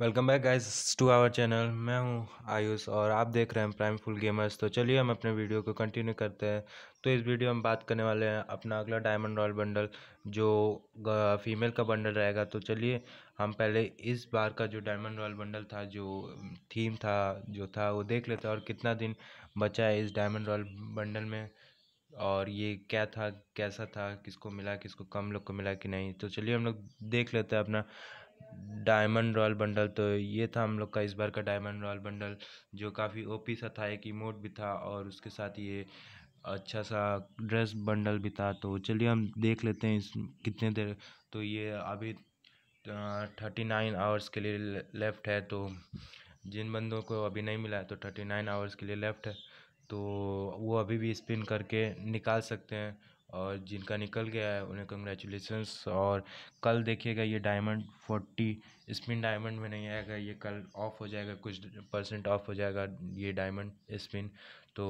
welcome back guys to our channel मैं हूं आयुष और आप देख रहे हैं प्राइम फुल गेमर्स तो चलिए हम अपने वीडियो को कंटिन्यू करते हैं तो इस वीडियो में बात करने वाले हैं अपना अगला डायमंड रॉयल बंडल जो फीमेल का बंडल रहेगा तो चलिए हम पहले इस बार का जो डायमंड रॉयल बंडल था जो थीम था जो था वो देख लेते हैं और कितना दिन बचा है इस डायमंड रॉयल बंडल में और ये क्या था कैसा था किसको मिला किसको कम लोग को मिला कि नहीं तो चलिए हम लोग देख लेते हैं अपना डायमंड रॉयल बंडल तो ये था हम लोग का इस बार का डायमंड रॉयल बंडल जो काफ़ी ओपी सा था एक इमोट भी था और उसके साथ ये अच्छा सा ड्रेस बंडल भी था तो चलिए हम देख लेते हैं इस कितने देर तो ये अभी थर्टी नाइन आवर्स के लिए लेफ़्ट है तो जिन बंदों को अभी नहीं मिला है तो थर्टी नाइन आवर्स के लिए लेफ़्ट है तो वो अभी भी स्पिन करके निकाल सकते हैं और जिनका निकल गया है उन्हें कंग्रेचुलेसन्स और कल देखिएगा ये डायमंड फोर्टी स्पिन डायमंड में नहीं आएगा ये कल ऑफ हो जाएगा कुछ परसेंट ऑफ हो जाएगा ये डायमंड स्पिन तो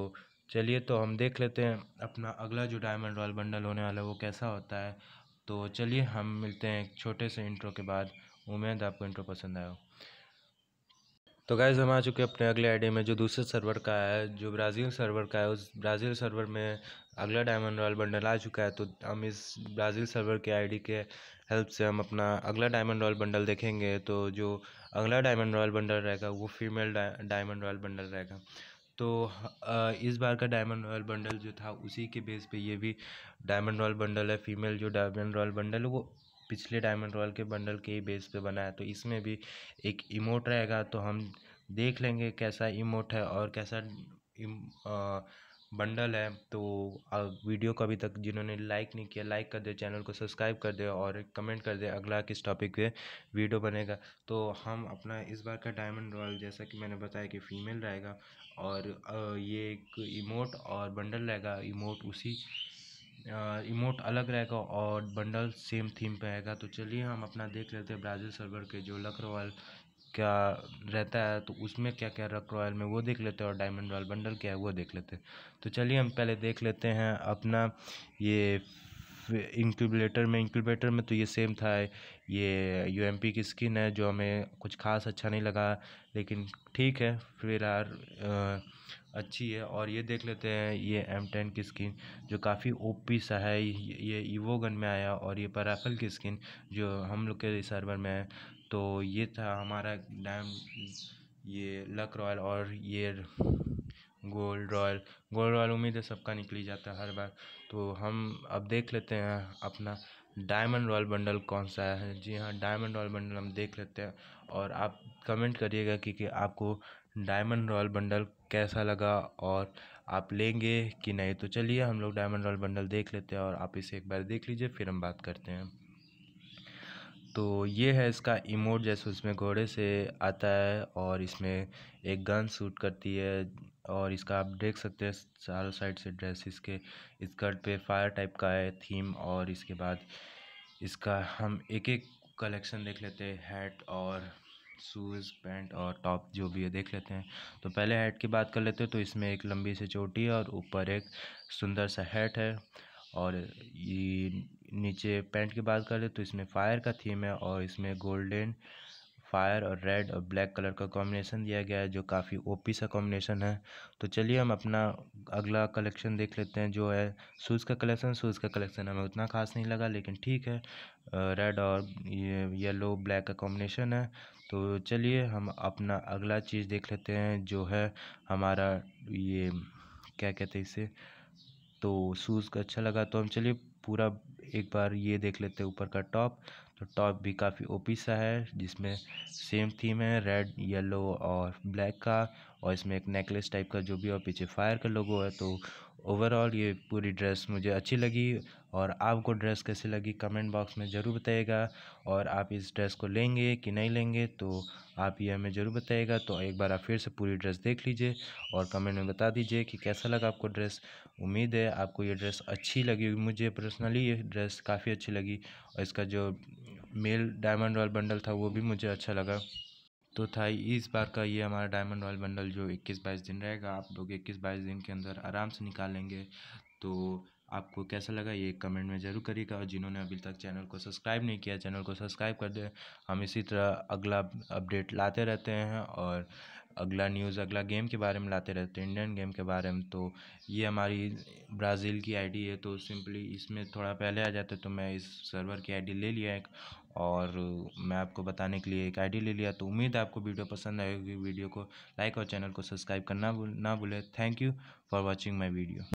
चलिए तो हम देख लेते हैं अपना अगला जो डायमंड रॉयल बंडल होने वाला है वो कैसा होता है तो चलिए हम मिलते हैं एक छोटे से इंट्रो के बाद उम्मीद आपको इंट्रो पसंद आया हो तो गाइज हम आ चुके हैं अपने अगले आईडी में जो दूसरे सर्वर का है जो ब्राज़ील सर्वर का है उस ब्राज़ील सर्वर में अगला डायमंड रॉयल बंडल आ चुका है तो हम इस ब्राज़ील सर्वर के आईडी के हेल्प से हम अपना अगला डायमंड रॉयल बंडल देखेंगे तो जो अगला डायमंड रॉयल बंडल रहेगा वो फीमेल डायमंड रॉयल बंडल रहेगा तो इस बार का डायमंड रॉयल बंडल जो था उसी के बेस पर ये भी डायमंड रॉयल बंडल है फीमेल जो डायमंड रॉयल बंडल है वो पिछले डायमंड रॉयल के बंडल के ही बेस पे बना है तो इसमें भी एक इमोट रहेगा तो हम देख लेंगे कैसा इमोट है और कैसा इम, आ, बंडल है तो अब वीडियो को अभी तक जिन्होंने लाइक नहीं किया लाइक कर दे चैनल को सब्सक्राइब कर दे और कमेंट कर दे अगला किस टॉपिक पे वीडियो बनेगा तो हम अपना इस बार का डायमंड रॉयल जैसा कि मैंने बताया कि फ़ीमेल रहेगा और ये एक इमोट और बंडल रहेगा इमोट उसी इमोट अलग रहेगा और बंडल सेम थीम पे आएगा तो चलिए हम अपना देख लेते हैं ब्राज़ील सर्वर के जो लक रॉयल क्या रहता है तो उसमें क्या क्या रक रॉयल में वो देख लेते हैं और डायमंड रॉयल बंडल क्या है वो देख लेते हैं तो चलिए हम पहले देख लेते हैं अपना ये इंक्यूबलेटर में इंक्यूबेटर में तो ये सेम था ये यू एम पी की स्किन है जो हमें कुछ खास अच्छा नहीं लगा लेकिन ठीक है फिलहाल अच्छी है और ये देख लेते हैं ये एम टेन की स्किन जो काफ़ी ओपी सा है ये ईवो गन में आया और ये पराफल की स्किन जो हम लोग के सर्वर में है तो ये था हमारा डैम ये लक रॉयल और ये गोल्ड रॉयल गोल्ड रॉयल उम्मीद है सबका निकल ही जाता है हर बार तो हम अब देख लेते हैं अपना डायमंड रॉयल बंडल कौन सा है जी हाँ डायमंड रॉयल बंडल हम देख लेते हैं और आप कमेंट करिएगा कि, कि आपको डायमंड रॉयल बंडल कैसा लगा और आप लेंगे कि नहीं तो चलिए हम लोग डायमंड रॉयल बंडल देख लेते हैं और आप इसे एक बार देख लीजिए फिर हम बात करते हैं तो ये है इसका इमोट जैसे उसमें घोड़े से आता है और इसमें एक गन शूट करती है और इसका आप देख सकते हैं चारों साइड से ड्रेस इसके स्कर्ट पे फायर टाइप का है थीम और इसके बाद इसका हम एक एक कलेक्शन देख लेते हैं हैट और शूज़ पैंट और टॉप जो भी है देख लेते हैं तो पहले हैट की बात कर लेते हैं तो इसमें एक लंबी सी चोटी है और ऊपर एक सुंदर सा हैट है और ये नीचे पेंट की बात करें तो इसमें फायर का थीम है और इसमें गोल्डन फायर और रेड और ब्लैक कलर का कॉम्बिनेशन दिया गया है जो काफ़ी ओपी सा कॉम्बिनेशन है तो चलिए हम अपना अगला कलेक्शन देख लेते हैं जो है शूज़ का कलेक्शन शूज़ का कलेक्शन हमें उतना खास नहीं लगा लेकिन ठीक है रेड और ये येलो ब्लैक का कॉम्बिनेशन है तो चलिए हम अपना अगला चीज़ देख लेते हैं जो है हमारा ये क्या कहते हैं इसे तो शूज़ का अच्छा लगा तो हम चलिए पूरा एक बार ये देख लेते हैं ऊपर का टॉप तो टॉप भी काफ़ी ओपी सा है जिसमें सेम थीम है रेड येलो और ब्लैक का और इसमें एक नेकलेस टाइप का जो भी और पीछे फायर का लोगो है तो ओवरऑल ये पूरी ड्रेस मुझे अच्छी लगी और आपको ड्रेस कैसी लगी कमेंट बॉक्स में ज़रूर बताइएगा और आप इस ड्रेस को लेंगे कि नहीं लेंगे तो आप ये हमें ज़रूर बताइएगा तो एक बार आप फिर से पूरी ड्रेस देख लीजिए और कमेंट में बता दीजिए कि कैसा लगा आपको ड्रेस उम्मीद है आपको ये ड्रेस अच्छी लगी मुझे पर्सनली ये ड्रेस काफ़ी अच्छी लगी और इसका जो मेल डायमंड रॉयल बंडल था वो भी मुझे अच्छा लगा तो था इस बार का ये हमारा डायमंड रॉयल बंडल जो 21 बाईस दिन रहेगा आप लोग 21 बाईस दिन के अंदर आराम से निकालेंगे तो आपको कैसा लगा ये कमेंट में ज़रूर करिएगा और जिन्होंने अभी तक चैनल को सब्सक्राइब नहीं किया चैनल को सब्सक्राइब कर दें हम इसी तरह अगला अपडेट लाते रहते हैं और अगला न्यूज़ अगला गेम के बारे में लाते रहते हैं इंडियन गेम के बारे में तो ये हमारी ब्राज़ील की आईडी है तो सिंपली इसमें थोड़ा पहले आ जाते तो मैं इस सर्वर की आईडी ले लिया एक और मैं आपको बताने के लिए एक आईडी ले लिया तो उम्मीद है आपको वीडियो पसंद आएगी वीडियो को लाइक और चैनल को सब्सक्राइब करना ना भूलें thank you for watching my video